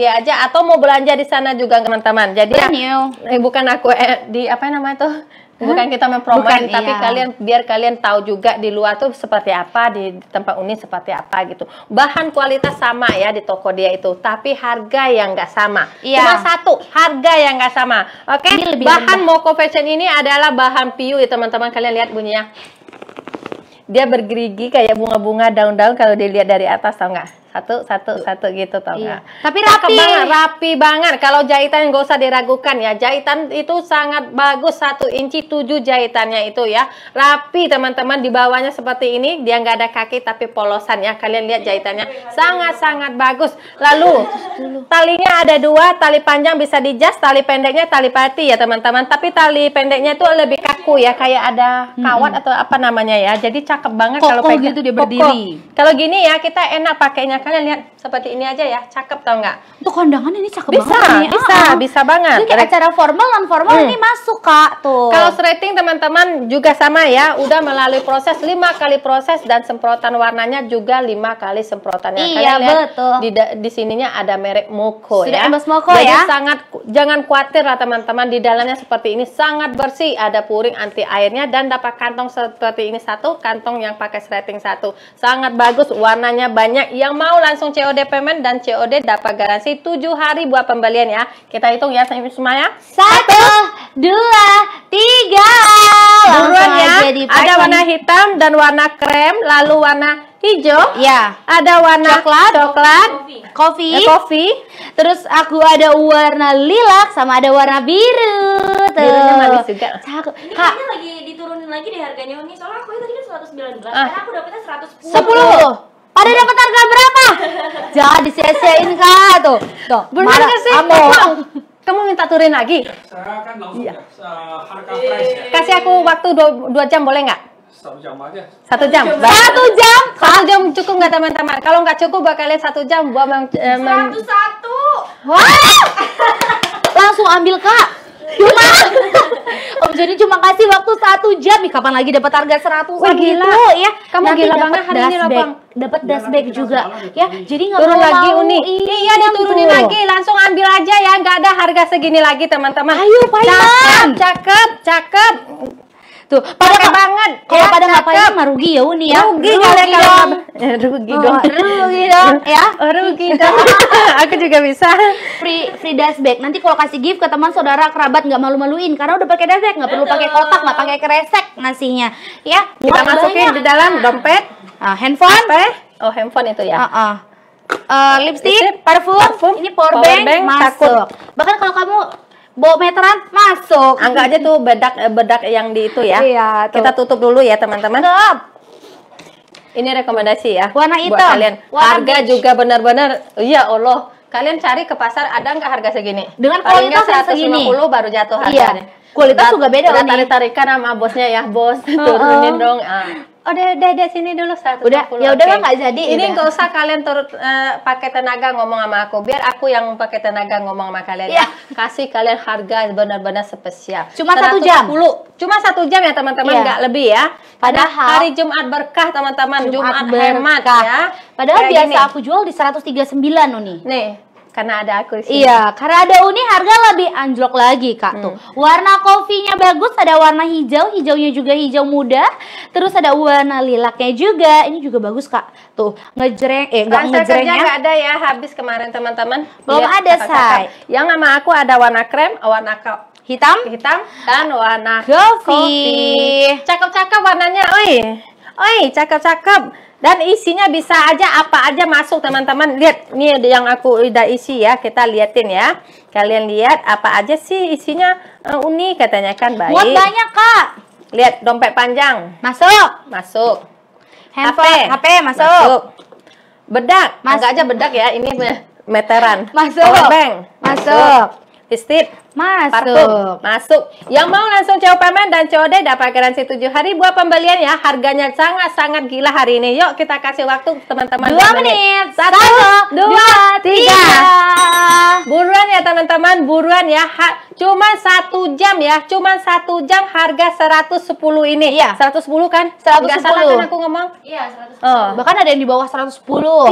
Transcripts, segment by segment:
dia aja atau mau belanja di sana juga teman-teman. Jadi ya, eh, bukan aku eh, di apa namanya tuh bukan kita mempromosikan tapi iya. kalian biar kalian tahu juga di luar tuh seperti apa di tempat unik seperti apa gitu bahan kualitas sama ya di toko dia itu tapi harga yang nggak sama iya. cuma satu harga yang nggak sama oke okay? bahan rendah. moko fashion ini adalah bahan piu ya teman-teman kalian lihat bunyinya dia bergerigi kayak bunga-bunga daun-daun kalau dilihat dari atas tau nggak satu satu satu gitu tau iya. Gak? tapi rapi banget rapi banget kalau jahitan gak usah diragukan ya jahitan itu sangat bagus satu inci tujuh jahitannya itu ya rapi teman-teman di bawahnya seperti ini dia nggak ada kaki tapi polosan ya kalian lihat jahitannya sangat sangat bagus lalu talinya ada dua tali panjang bisa dijas tali pendeknya tali pati ya teman-teman tapi tali pendeknya itu lebih kaku ya kayak ada kawat atau apa namanya ya jadi cakep banget kalau gitu dia berdiri kalau gini ya kita enak pakainya kalian lihat seperti ini aja ya cakep tau nggak untuk kondangan ini cakep bisa, banget nih. bisa ah, ah. bisa banget Ini kayak acara formal non formal hmm. ini masuk kak tuh kalau rating teman-teman juga sama ya udah melalui proses lima kali proses dan semprotan warnanya juga lima kali semprotan iya kalian betul di, di sininya ada merek Moko Sudah ya Moko jadi ya sangat jangan khawatir lah teman-teman di dalamnya seperti ini sangat bersih ada puring anti airnya dan dapat kantong seperti ini satu kantong yang pakai rating satu sangat bagus warnanya banyak yang mau mau langsung COD payment dan COD dapat garansi 7 hari buat pembelian ya. Kita hitung ya semuanya. Satu, dua, tiga. Buruan ya. Ada warna hitam dan warna krem, lalu warna hijau. Ya. Ada warna coklat, coklat, kopi, eh, kopi. Terus aku ada warna lilak sama ada warna biru. Tuh. Birunya manis juga. Ini Kak. lagi diturunin lagi deh harganya Ini Soalnya aku tadi kan 119, ah. karena aku dapetnya 110. 10. Ada dapat harga berapa? Jangan disese kak tuh. Tuh, benar sih. Kamu kamu minta turin lagi? Ya, saya kan langsung iya. eh, harga price ya. Kasih aku waktu dua, dua jam boleh nggak? Satu jam aja. Satu jam. Satu jam. Satu jam, jam cukup nggak teman-teman? Kalau nggak cukup buat kalian satu jam buat mem... satu satu. Wah! Langsung ambil kak cuma Om Joni cuma kasih waktu satu jam nih kapan lagi dapat harga seratus? lagi gila. ya kamu Nanti gila banget hari ini loh bang dapat iya, dashback juga ya jadi nggak turun lagi uni iya, diturunin tuh. Gitu. lagi langsung ambil aja ya nggak ada harga segini lagi teman-teman ayo Paiman cakep cakep cakep Tuh, gitu. pada banget. Kalau ya, pada nggak paham mah rugi ya Uni ya. Rugi, rugi kalian ya oh, dong. rugi dong. Ya. Oh, rugi dong ya. Rugi dong. Aku juga bisa. Free free bag Nanti kalau kasih gift ke teman saudara kerabat nggak malu-maluin karena udah pakai bag nggak perlu pakai kotak, nggak pakai kresek ngasihnya. Ya, kita masukin banyak. di dalam dompet, ah, handphone. Apa? Oh, handphone itu ya. Uh -uh uh, lipstick, parfum, parfum, ini power, power masuk. Bahkan kalau kamu bawa meteran masuk. Angka aja tuh bedak eh, bedak yang di itu ya. Iya, tuh. Kita tutup dulu ya, teman-teman. Ini rekomendasi ya. Warna hitam. Buat kalian. Warna Harga beach. juga benar-benar iya, Allah. Kalian cari ke pasar ada nggak harga segini? Dengan kualitas yang segini. baru jatuh iya. harganya. Iya. Kualitas juga beda kan? tarik-tarikan sama bosnya ya, bos. Turunin uh-uh. dong. Ah udah udah di sini dulu satu udah ya udah nggak jadi ini nggak usah kalian turut uh, eh, pakai tenaga ngomong sama aku biar aku yang pakai tenaga ngomong sama kalian yeah. ya kasih kalian harga benar-benar spesial cuma satu jam cuma satu jam ya teman-teman iya. nggak yeah. lebih ya padahal Karena hari Jumat berkah teman-teman Jumat, Jumat berkah. hemat ya padahal Kayak biasa gini. aku jual di 139 nih nih karena ada aku sih. Iya, karena ada Uni harga lebih anjlok lagi, Kak hmm. tuh. Warna kofinya bagus, ada warna hijau, hijaunya juga hijau muda. Terus ada warna lilaknya juga. Ini juga bagus, Kak. Tuh, ngejreng eh enggak ngejrengnya. Enggak ada ya, habis kemarin teman-teman. Belum Lihat, ada, Say. Yang sama aku ada warna krem, warna kau hitam, hitam dan warna kofi Cakep-cakep warnanya, oi. Oi, cakep-cakep. Dan isinya bisa aja apa aja masuk teman-teman. Lihat, ini yang aku udah isi ya. Kita liatin ya. Kalian lihat apa aja sih isinya uh, unik katanya kan baik. Buat banyak kak. Lihat dompet panjang. Masuk. Masuk. Handphone, HP, HP masuk. masuk. Bedak. Masuk. Enggak aja bedak ya. Ini meteran. Masuk. Powerbank. Masuk. Listrik. Masuk. Parfum. Masuk. Yang mau langsung cowok permen dan COD dapat garansi 7 hari buat pembelian ya. Harganya sangat-sangat gila hari ini. Yuk kita kasih waktu teman-teman. 2 menit. menit. 1, 2, 2 3. 3. Buruan ya teman-teman, buruan ya. Ha cuma satu jam ya. cuma satu jam harga 110 ini. Iya. 110 kan? 110. Gak salah kan aku ngomong? Iya, 110. Oh. Bahkan ada yang di bawah 110.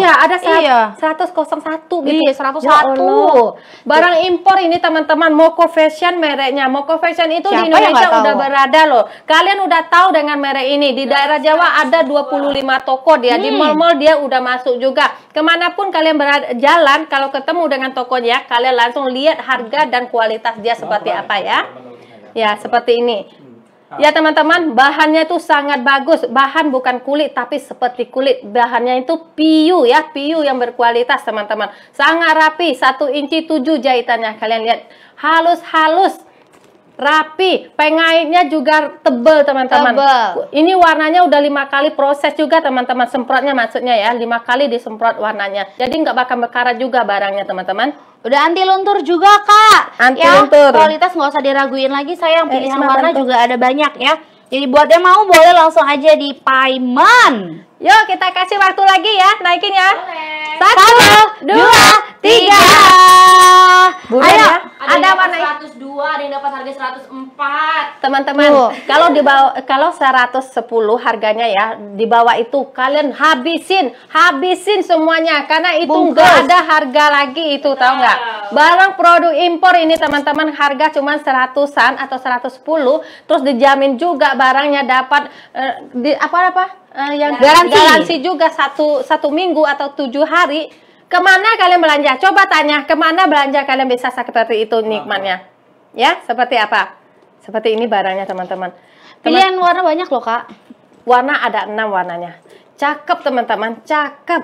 Iya, ada iya. 101 gitu. Iya, 101. Ya Allah. Barang impor ini teman-teman mau Moko Fashion mereknya. Moko Fashion itu Siapa di Indonesia udah berada loh. Kalian udah tahu dengan merek ini. Di nah, daerah Jawa ada 25 toko dia. Hmm. Di mall-mall dia udah masuk juga. Kemanapun kalian berada, jalan, kalau ketemu dengan tokonya, kalian langsung lihat harga dan kualitas dia seperti apa ya. Ya, seperti ini. Ah. Ya teman-teman, bahannya itu sangat bagus. Bahan bukan kulit tapi seperti kulit. Bahannya itu piu ya, piu yang berkualitas teman-teman. Sangat rapi, satu inci tujuh jahitannya. Kalian lihat, halus-halus rapi, pengaitnya juga tebel teman-teman. Ini warnanya udah lima kali proses juga teman-teman semprotnya maksudnya ya lima kali disemprot warnanya. Jadi nggak bakal berkarat juga barangnya teman-teman. Udah anti luntur juga kak. Anti ya, luntur. Kualitas nggak usah diraguin lagi. Sayang eh, pilihan eh, warna bantu. juga ada banyak ya. Jadi buat yang mau boleh langsung aja di Paiman. Yuk kita kasih waktu lagi ya, naikin ya. Satu, Satu dua, tiga. tiga. Ayo, ya. ada warna ada yang dapat harga 104. Teman-teman, uh. kalau di bawah kalau 110 harganya ya, di bawah itu kalian habisin, habisin semuanya karena itu enggak ada harga lagi itu, tahu nggak? Barang produk impor ini teman-teman harga cuma 100-an atau 110, terus dijamin juga barangnya dapat uh, di apa-apa? uh, eh, yang garansi. garansi juga satu satu minggu atau tujuh hari kemana kalian belanja coba tanya kemana belanja kalian bisa seperti itu nikmatnya Ya, seperti apa? Seperti ini barangnya teman-teman. Pilihan warna banyak loh kak. Warna ada enam warnanya. Cakep teman-teman, cakep.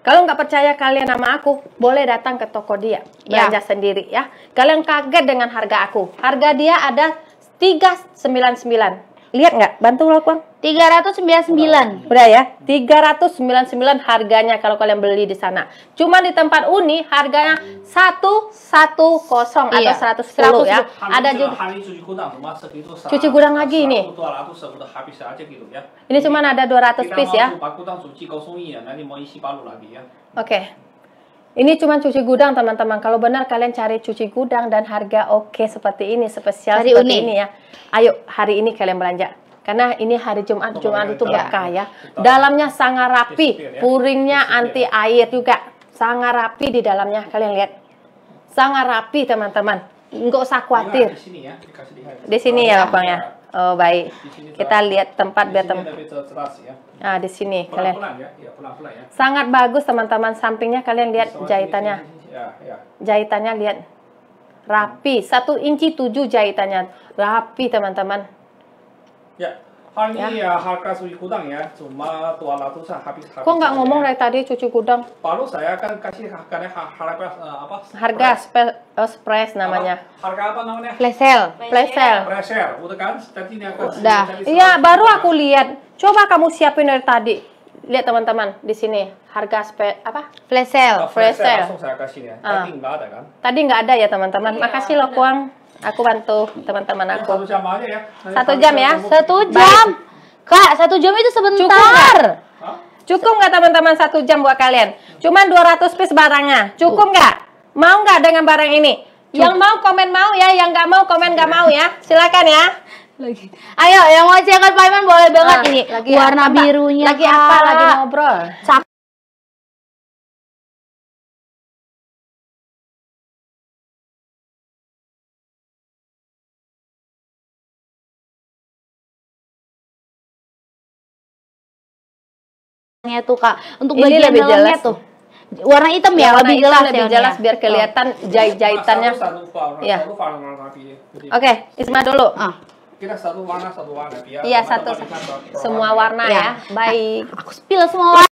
Kalau nggak percaya kalian nama aku, boleh datang ke toko dia ya. belanja ya. sendiri ya. Kalian kaget dengan harga aku. Harga dia ada tiga sembilan sembilan lihat nggak? Bantu lakukan. 399. Udah ya, 399 harganya kalau kalian beli di sana. Cuma di tempat Uni harganya 110 iya. atau 110 ya. Ada juga gitu cuci gudang lagi ini. Gitu ya. Ini cuma ada 200 piece ya. Oke. Okay. Ini cuma cuci gudang teman-teman. Kalau benar kalian cari cuci gudang dan harga oke okay, seperti ini, spesial hari seperti ini ya. Ayo hari ini kalian belanja. Karena ini hari Jumat, Jumat itu berkah ya. Dalamnya sangat rapi, ya. puringnya ya. anti air juga. Sangat rapi di dalamnya, kalian lihat. Sangat rapi teman-teman. Enggak usah khawatir. Di sini ya. di sini ya Bang ya. Oh baik. Kita lihat tempat biar tempat. Ya. Nah di sini pelan, kalian. Pelan, ya. Ya, pelan, pelan, ya. Sangat bagus teman-teman sampingnya kalian lihat jahitannya. ya, ya. Jahitannya lihat rapi satu inci tujuh jahitannya rapi teman-teman. Ya. Hanya eh, harga cuci gudang ya, cuma dua ratusan habis habis. Kok nggak ngomong ya. dari tadi cuci gudang? Baru saya kan kasih harganya harga eh, apa? Harga spe, eh, spres namanya. Apa, harga apa namanya? Plesel. Plesel. Plesel, udah kan? Tadi ini aku Udah. Iya, baru aku lihat. Coba kamu siapin dari tadi. Lihat teman-teman di sini harga spe apa? Flash sale. Oh, langsung saya kasih ya. Ah. Tadi nggak ada kan? Tadi nggak ada ya teman-teman. Iya, Makasih loh Kuang. Aku bantu teman-teman aku. Satu jam aja ya. Satu jam ya. Satu jam. Kak, satu jam itu sebentar. Cukup nggak teman-teman satu jam buat kalian? Cuman 200 piece barangnya. Cukup nggak? Mau nggak dengan barang ini? Cukup. Yang mau komen mau ya, yang nggak mau komen nggak mau ya. Silakan ya. Lagi. Ayo, yang mau cekat kan Paiman boleh banget ah, ini. Lagi warna apa, birunya. Lagi apa? Lagi ngobrol. Cap dalamnya tuh kak untuk ini bagian lebih dalamnya jelas. tuh warna hitam ya, ya warna lebih jelas lebih ya, jelas biar kelihatan oh. jahit-jahitannya ya oke okay, Isma dulu oh. kita satu warna satu warna biar iya satu, satu semua warna ya, ya. baik aku spill semua warna